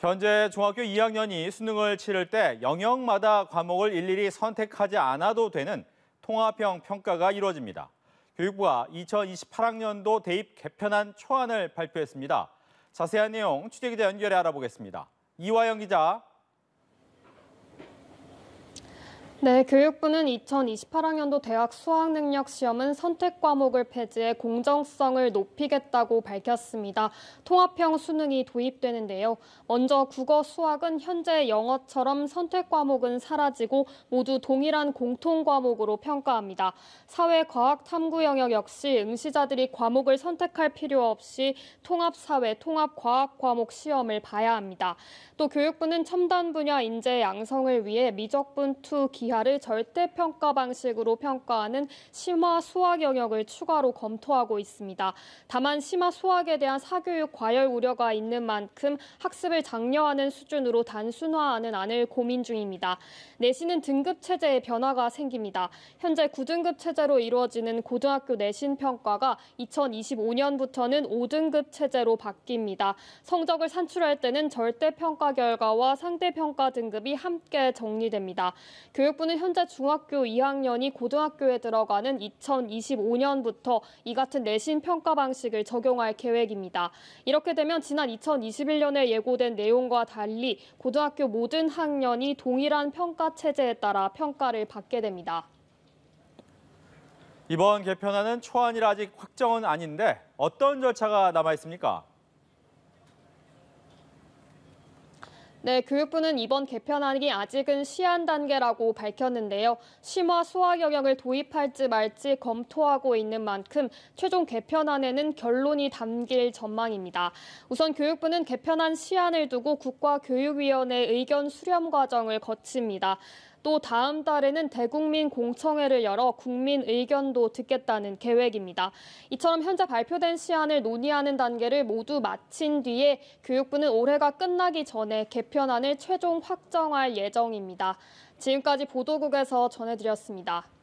현재 중학교 2학년이 수능을 치를 때 영역마다 과목을 일일이 선택하지 않아도 되는 통합형 평가가 이루어집니다. 교육부가 2028학년도 대입 개편안 초안을 발표했습니다. 자세한 내용 취재기자 연결해 알아보겠습니다. 이화영 기자 네, 교육부는 2028학년도 대학 수학능력 시험은 선택 과목을 폐지해 공정성을 높이겠다고 밝혔습니다. 통합형 수능이 도입되는데요. 먼저 국어, 수학은 현재 영어처럼 선택 과목은 사라지고 모두 동일한 공통 과목으로 평가합니다. 사회, 과학, 탐구 영역 역시 응시자들이 과목을 선택할 필요 없이 통합 사회, 통합 과학 과목 시험을 봐야 합니다. 또 교육부는 첨단 분야 인재 양성을 위해 미적분 투 기업 이하를 절대 평가 방식으로 평가하는 심화 수학 영역을 추가로 검토하고 있습니다. 다만 심화 수학에 대한 사교육 과열 우려가 있는 만큼 학습을 장려하는 수준으로 단순화하는 안을 고민 중입니다. 내신은 등급 체제의 변화가 생깁니다. 현재 9등급 체제로 이루어지는 고등학교 내신 평가가 2025년부터는 5등급 체제로 바뀝니다. 성적을 산출할 때는 절대 평가 결과와 상대 평가 등급이 함께 정리됩니다. 교육 일부는 현재 중학교 2학년이 고등학교에 들어가는 2025년부터 이 같은 내신 평가 방식을 적용할 계획입니다. 이렇게 되면 지난 2021년에 예고된 내용과 달리 고등학교 모든 학년이 동일한 평가 체제에 따라 평가를 받게 됩니다. 이번 개편안은 초안이라 아직 확정은 아닌데 어떤 절차가 남아 있습니까? 네, 교육부는 이번 개편안이 아직은 시한 단계라고 밝혔는데요. 심화 수학 영역을 도입할지 말지 검토하고 있는 만큼 최종 개편안에는 결론이 담길 전망입니다. 우선 교육부는 개편안 시한을 두고 국가교육위원회 의견 수렴 과정을 거칩니다. 또 다음 달에는 대국민 공청회를 열어 국민 의견도 듣겠다는 계획입니다. 이처럼 현재 발표된 시안을 논의하는 단계를 모두 마친 뒤에 교육부는 올해가 끝나기 전에 개편안을 최종 확정할 예정입니다. 지금까지 보도국에서 전해드렸습니다.